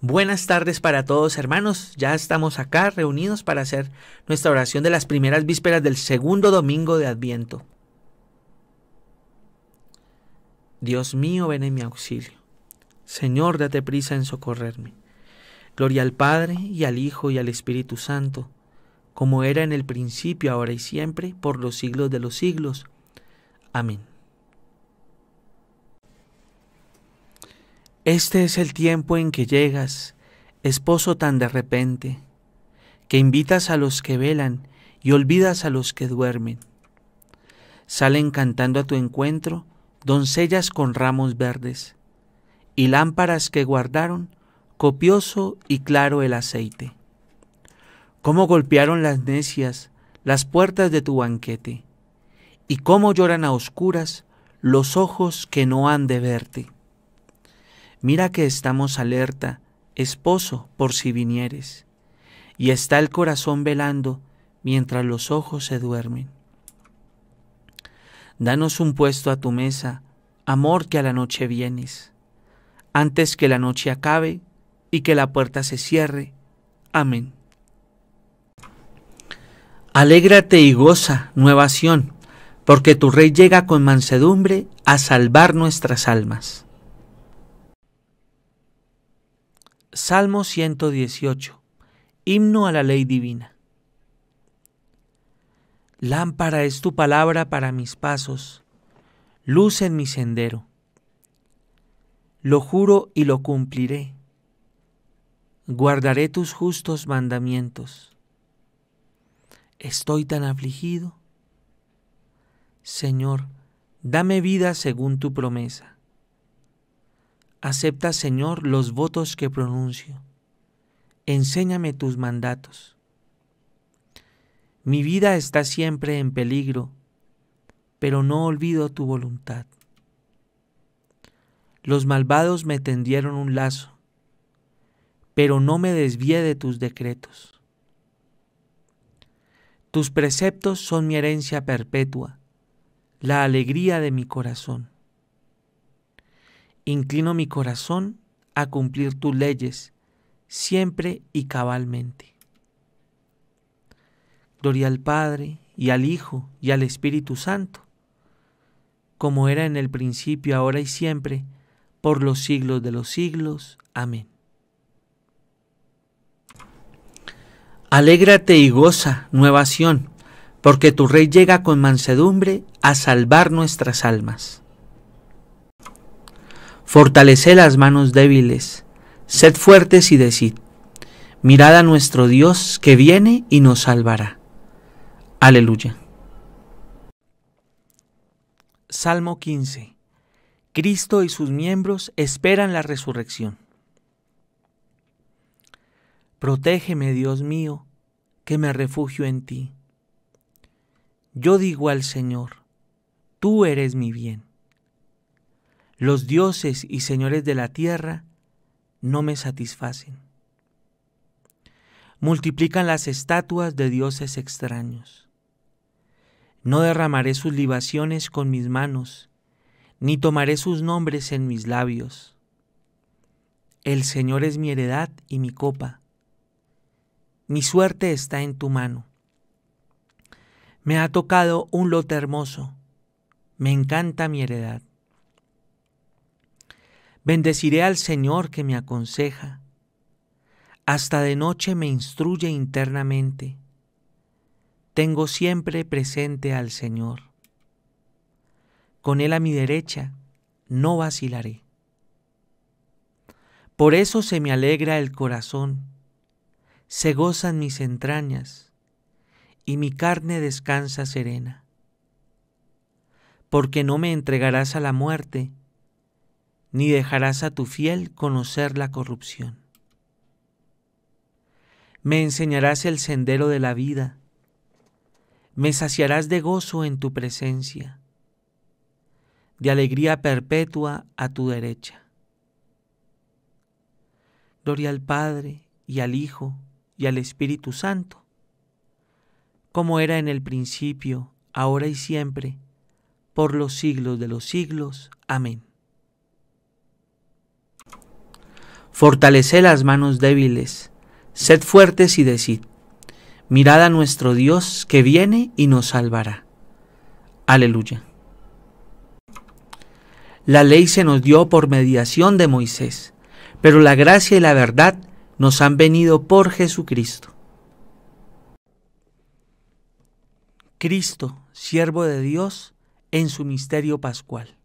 Buenas tardes para todos hermanos, ya estamos acá reunidos para hacer nuestra oración de las primeras vísperas del segundo domingo de Adviento. Dios mío, ven en mi auxilio. Señor, date prisa en socorrerme. Gloria al Padre y al Hijo y al Espíritu Santo, como era en el principio, ahora y siempre, por los siglos de los siglos. Amén. Este es el tiempo en que llegas, esposo tan de repente, que invitas a los que velan y olvidas a los que duermen. Salen cantando a tu encuentro doncellas con ramos verdes y lámparas que guardaron copioso y claro el aceite. Cómo golpearon las necias las puertas de tu banquete, y cómo lloran a oscuras los ojos que no han de verte. Mira que estamos alerta, esposo, por si vinieres. Y está el corazón velando mientras los ojos se duermen. Danos un puesto a tu mesa, amor que a la noche vienes, antes que la noche acabe y que la puerta se cierre. Amén. Alégrate y goza, nueva Sión, porque tu Rey llega con mansedumbre a salvar nuestras almas. Salmo 118. Himno a la ley divina. Lámpara es tu palabra para mis pasos, luz en mi sendero. Lo juro y lo cumpliré. Guardaré tus justos mandamientos. Estoy tan afligido. Señor, dame vida según tu promesa. Acepta, Señor, los votos que pronuncio. Enséñame tus mandatos. Mi vida está siempre en peligro, pero no olvido tu voluntad. Los malvados me tendieron un lazo, pero no me desvié de tus decretos. Tus preceptos son mi herencia perpetua, la alegría de mi corazón. Inclino mi corazón a cumplir tus leyes, siempre y cabalmente. Gloria al Padre, y al Hijo, y al Espíritu Santo, como era en el principio, ahora y siempre, por los siglos de los siglos. Amén. Alégrate y goza, nueva Sión, porque tu Rey llega con mansedumbre a salvar nuestras almas. Fortalece las manos débiles, sed fuertes y decid, mirad a nuestro Dios que viene y nos salvará. Aleluya. Salmo 15. Cristo y sus miembros esperan la resurrección. Protégeme, Dios mío, que me refugio en ti. Yo digo al Señor, tú eres mi bien los dioses y señores de la tierra no me satisfacen. Multiplican las estatuas de dioses extraños. No derramaré sus libaciones con mis manos, ni tomaré sus nombres en mis labios. El Señor es mi heredad y mi copa. Mi suerte está en tu mano. Me ha tocado un lote hermoso. Me encanta mi heredad. Bendeciré al Señor que me aconseja. Hasta de noche me instruye internamente. Tengo siempre presente al Señor. Con Él a mi derecha, no vacilaré. Por eso se me alegra el corazón, se gozan mis entrañas, y mi carne descansa serena. Porque no me entregarás a la muerte, ni dejarás a tu fiel conocer la corrupción. Me enseñarás el sendero de la vida, me saciarás de gozo en tu presencia, de alegría perpetua a tu derecha. Gloria al Padre y al Hijo y al Espíritu Santo, como era en el principio, ahora y siempre, por los siglos de los siglos. Amén. fortaleced las manos débiles, sed fuertes y decid, mirad a nuestro Dios que viene y nos salvará. Aleluya. La ley se nos dio por mediación de Moisés, pero la gracia y la verdad nos han venido por Jesucristo. Cristo, siervo de Dios, en su misterio pascual.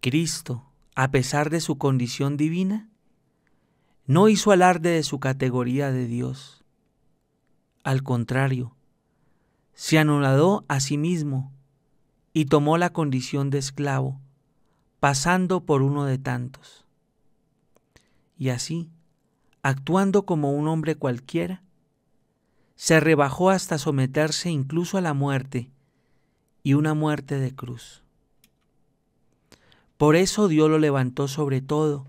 Cristo, a pesar de su condición divina, no hizo alarde de su categoría de Dios. Al contrario, se anuladó a sí mismo y tomó la condición de esclavo, pasando por uno de tantos. Y así, actuando como un hombre cualquiera, se rebajó hasta someterse incluso a la muerte y una muerte de cruz. Por eso Dios lo levantó sobre todo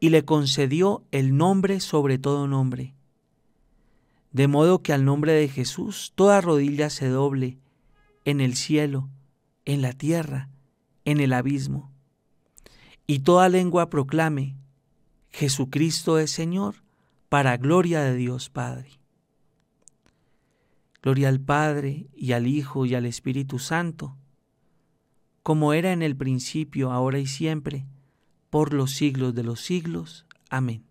y le concedió el nombre sobre todo nombre. De modo que al nombre de Jesús toda rodilla se doble en el cielo, en la tierra, en el abismo. Y toda lengua proclame, Jesucristo es Señor, para gloria de Dios Padre. Gloria al Padre y al Hijo y al Espíritu Santo como era en el principio, ahora y siempre, por los siglos de los siglos. Amén.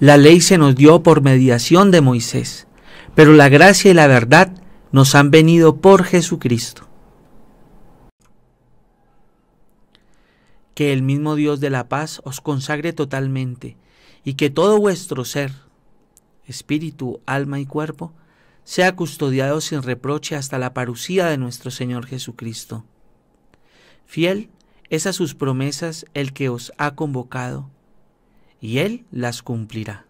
La ley se nos dio por mediación de Moisés, pero la gracia y la verdad nos han venido por Jesucristo. Que el mismo Dios de la paz os consagre totalmente, y que todo vuestro ser, espíritu, alma y cuerpo, sea custodiado sin reproche hasta la parucía de nuestro Señor Jesucristo. Fiel es a sus promesas el que os ha convocado, y Él las cumplirá.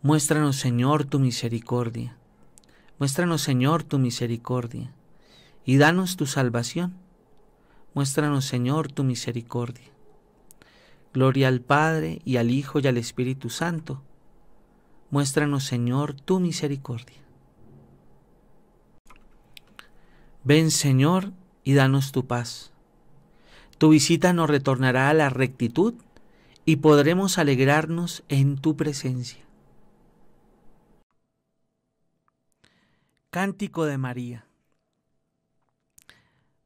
Muéstranos, Señor, tu misericordia. Muéstranos, Señor, tu misericordia y danos tu salvación. Muéstranos, Señor, tu misericordia. Gloria al Padre y al Hijo y al Espíritu Santo. Muéstranos, Señor, tu misericordia. Ven, Señor, y danos tu paz. Tu visita nos retornará a la rectitud y podremos alegrarnos en tu presencia. Cántico de María.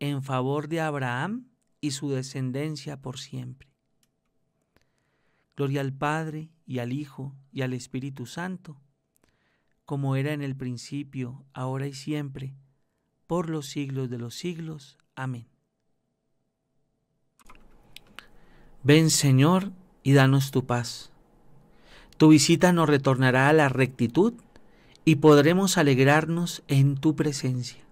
en favor de Abraham y su descendencia por siempre. Gloria al Padre y al Hijo y al Espíritu Santo, como era en el principio, ahora y siempre, por los siglos de los siglos. Amén. Ven Señor y danos tu paz. Tu visita nos retornará a la rectitud y podremos alegrarnos en tu presencia.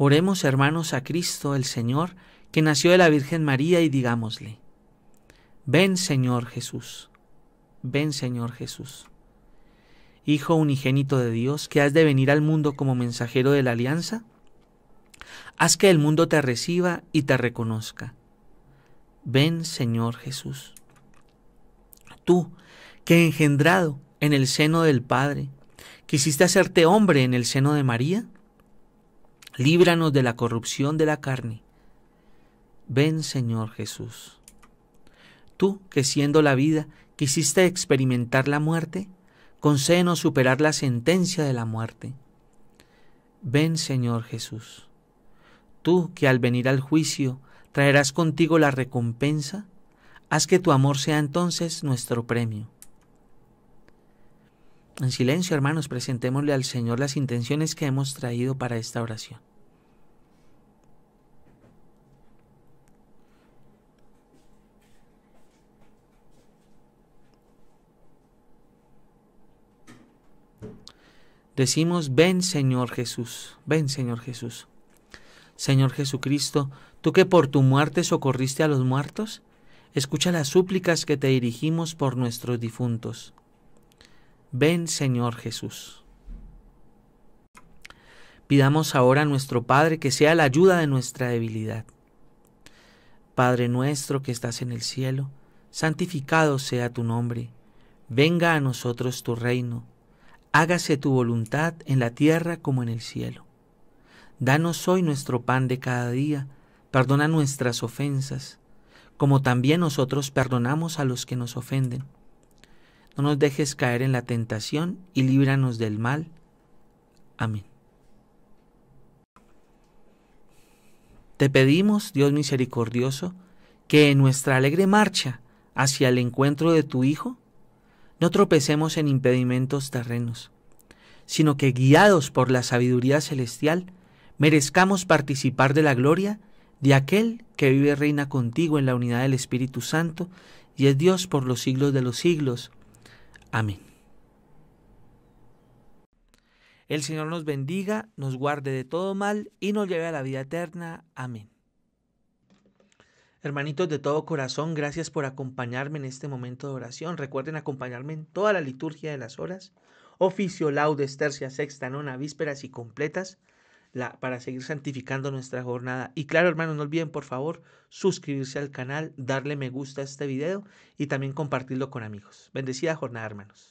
Oremos hermanos a Cristo el Señor, que nació de la Virgen María, y digámosle, ven Señor Jesús, ven Señor Jesús. Hijo unigénito de Dios, que has de venir al mundo como mensajero de la alianza, haz que el mundo te reciba y te reconozca. Ven Señor Jesús. Tú, que engendrado en el seno del Padre, quisiste hacerte hombre en el seno de María, líbranos de la corrupción de la carne. Ven Señor Jesús. Tú, que siendo la vida, quisiste experimentar la muerte, concédenos superar la sentencia de la muerte. Ven Señor Jesús. Tú, que al venir al juicio, traerás contigo la recompensa, haz que tu amor sea entonces nuestro premio. En silencio, hermanos, presentémosle al Señor las intenciones que hemos traído para esta oración. Decimos, ven Señor Jesús, ven Señor Jesús. Señor Jesucristo, tú que por tu muerte socorriste a los muertos, escucha las súplicas que te dirigimos por nuestros difuntos. Ven Señor Jesús. Pidamos ahora a nuestro Padre que sea la ayuda de nuestra debilidad. Padre nuestro que estás en el cielo, santificado sea tu nombre, venga a nosotros tu reino hágase tu voluntad en la tierra como en el cielo. Danos hoy nuestro pan de cada día, perdona nuestras ofensas, como también nosotros perdonamos a los que nos ofenden. No nos dejes caer en la tentación y líbranos del mal. Amén. Te pedimos, Dios misericordioso, que en nuestra alegre marcha hacia el encuentro de tu Hijo, no tropecemos en impedimentos terrenos, sino que guiados por la sabiduría celestial, merezcamos participar de la gloria de aquel que vive y reina contigo en la unidad del Espíritu Santo y es Dios por los siglos de los siglos. Amén. El Señor nos bendiga, nos guarde de todo mal y nos lleve a la vida eterna. Amén. Hermanitos de todo corazón, gracias por acompañarme en este momento de oración. Recuerden acompañarme en toda la liturgia de las horas, oficio, laudes, tercia, sexta, nona, vísperas y completas, la, para seguir santificando nuestra jornada. Y claro, hermanos, no olviden, por favor, suscribirse al canal, darle me gusta a este video y también compartirlo con amigos. Bendecida jornada, hermanos.